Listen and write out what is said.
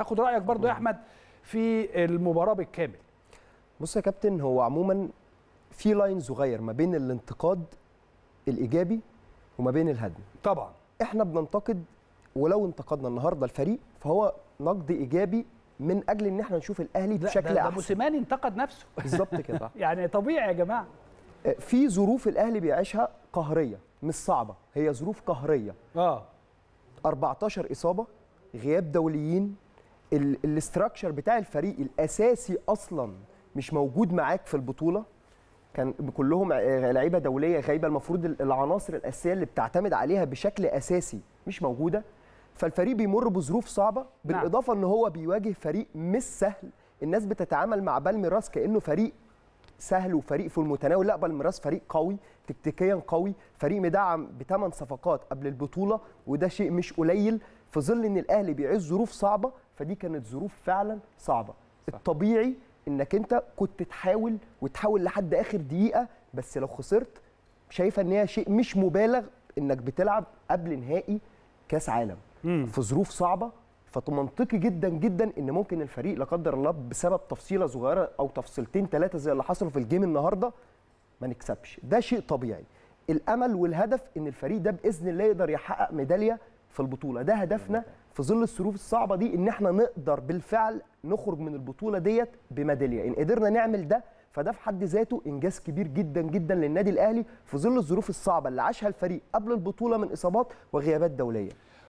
اخد رايك برضو يا احمد في المباراه بالكامل بص يا كابتن هو عموما في لاين صغير ما بين الانتقاد الايجابي وما بين الهدم طبعا احنا بننتقد ولو انتقدنا النهارده الفريق فهو نقد ايجابي من اجل ان احنا نشوف الاهلي بشكل ده ده احسن ده موسيماني انتقد نفسه بالظبط كده يعني طبيعي يا جماعه آه، في ظروف الاهلي بيعيشها قهريه مش صعبه هي ظروف قهريه اه 14 اصابه غياب دوليين الاستراكشر بتاع الفريق الاساسي اصلا مش موجود معاك في البطوله كان كلهم لعيبه دوليه غايبه المفروض العناصر الاساسيه اللي بتعتمد عليها بشكل اساسي مش موجوده فالفريق بيمر بظروف صعبه نعم. بالاضافه ان هو بيواجه فريق مش سهل الناس بتتعامل مع بالميراس كانه فريق سهل وفريق في المتناول لا بالميراس فريق قوي تكتيكيا قوي فريق مدعم بثمان صفقات قبل البطوله وده شيء مش قليل في ظل ان الاهلي بيعيش ظروف صعبه فدي كانت ظروف فعلا صعبه صح. الطبيعي انك انت كنت تحاول وتحاول لحد اخر دقيقه بس لو خسرت شايفه ان هي شيء مش مبالغ انك بتلعب قبل نهائي كاس عالم مم. في ظروف صعبه فمنطقي جدا جدا ان ممكن الفريق لا قدر الله بسبب تفصيله صغيره او تفصيلتين ثلاثه زي اللي حصلوا في الجيم النهارده ما نكسبش ده شيء طبيعي الامل والهدف ان الفريق ده باذن الله يقدر يحقق ميداليه في البطوله ده هدفنا في ظل الظروف الصعبه دي ان احنا نقدر بالفعل نخرج من البطوله ديت بميداليه ان قدرنا نعمل ده فده في حد ذاته انجاز كبير جدا جدا للنادي الاهلي في ظل الظروف الصعبه اللي عاشها الفريق قبل البطوله من اصابات وغيابات دوليه